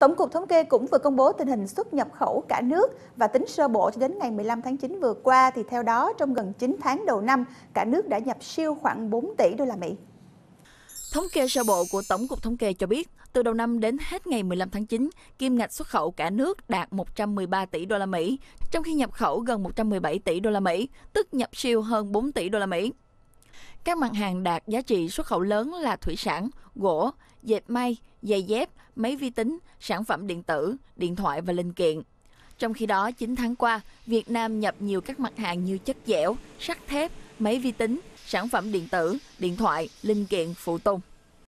Tổng cục Thống kê cũng vừa công bố tình hình xuất nhập khẩu cả nước và tính sơ bộ cho đến ngày 15 tháng 9 vừa qua thì theo đó trong gần 9 tháng đầu năm, cả nước đã nhập siêu khoảng 4 tỷ đô la Mỹ. Thống kê sơ bộ của Tổng cục Thống kê cho biết, từ đầu năm đến hết ngày 15 tháng 9, kim ngạch xuất khẩu cả nước đạt 113 tỷ đô la Mỹ, trong khi nhập khẩu gần 117 tỷ đô la Mỹ, tức nhập siêu hơn 4 tỷ đô la Mỹ. Các mặt hàng đạt giá trị xuất khẩu lớn là thủy sản, gỗ, dệt may, giày dép, máy vi tính, sản phẩm điện tử, điện thoại và linh kiện. Trong khi đó, 9 tháng qua, Việt Nam nhập nhiều các mặt hàng như chất dẻo, sắt thép, máy vi tính, sản phẩm điện tử, điện thoại, linh kiện, phụ tùng.